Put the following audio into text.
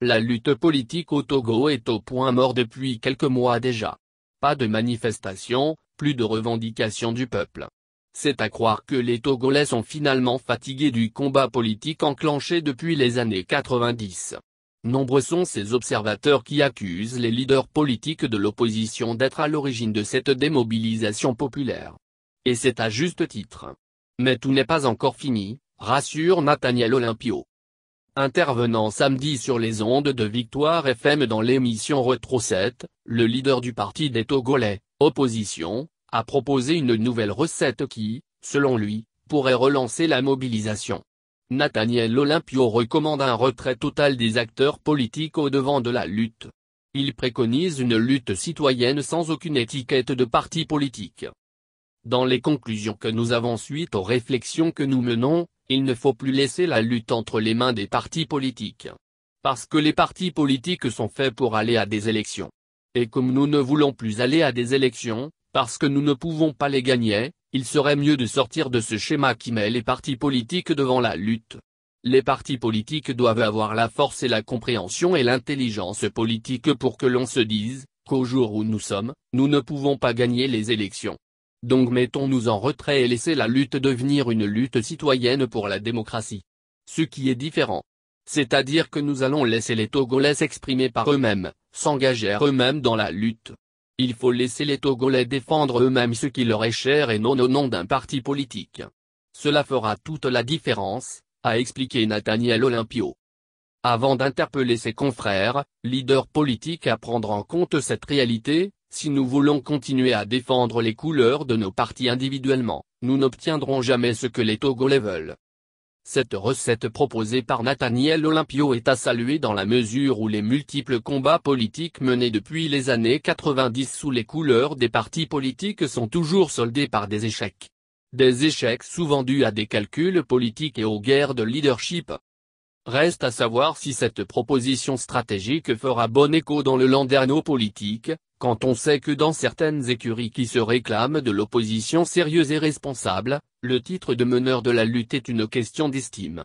La lutte politique au Togo est au point mort depuis quelques mois déjà. Pas de manifestations, plus de revendications du peuple. C'est à croire que les Togolais sont finalement fatigués du combat politique enclenché depuis les années 90. Nombreux sont ces observateurs qui accusent les leaders politiques de l'opposition d'être à l'origine de cette démobilisation populaire. Et c'est à juste titre. Mais tout n'est pas encore fini, rassure Nathaniel Olympio. Intervenant samedi sur les ondes de Victoire FM dans l'émission Retro 7, le leader du parti des Togolais, Opposition, a proposé une nouvelle recette qui, selon lui, pourrait relancer la mobilisation. Nathaniel Olympio recommande un retrait total des acteurs politiques au devant de la lutte. Il préconise une lutte citoyenne sans aucune étiquette de parti politique. Dans les conclusions que nous avons suite aux réflexions que nous menons, il ne faut plus laisser la lutte entre les mains des partis politiques. Parce que les partis politiques sont faits pour aller à des élections. Et comme nous ne voulons plus aller à des élections, parce que nous ne pouvons pas les gagner, il serait mieux de sortir de ce schéma qui met les partis politiques devant la lutte. Les partis politiques doivent avoir la force et la compréhension et l'intelligence politique pour que l'on se dise, qu'au jour où nous sommes, nous ne pouvons pas gagner les élections. Donc mettons-nous en retrait et laissez la lutte devenir une lutte citoyenne pour la démocratie. Ce qui est différent. C'est-à-dire que nous allons laisser les Togolais s'exprimer par eux-mêmes, s'engager eux-mêmes dans la lutte. Il faut laisser les Togolais défendre eux-mêmes ce qui leur est cher et non au nom d'un parti politique. Cela fera toute la différence, a expliqué Nathaniel Olympio. Avant d'interpeller ses confrères, leaders politiques à prendre en compte cette réalité, si nous voulons continuer à défendre les couleurs de nos partis individuellement, nous n'obtiendrons jamais ce que les Togolais veulent. Cette recette proposée par Nathaniel Olympio est à saluer dans la mesure où les multiples combats politiques menés depuis les années 90 sous les couleurs des partis politiques sont toujours soldés par des échecs. Des échecs souvent dus à des calculs politiques et aux guerres de leadership. Reste à savoir si cette proposition stratégique fera bon écho dans le landerneau politique, quand on sait que dans certaines écuries qui se réclament de l'opposition sérieuse et responsable, le titre de meneur de la lutte est une question d'estime.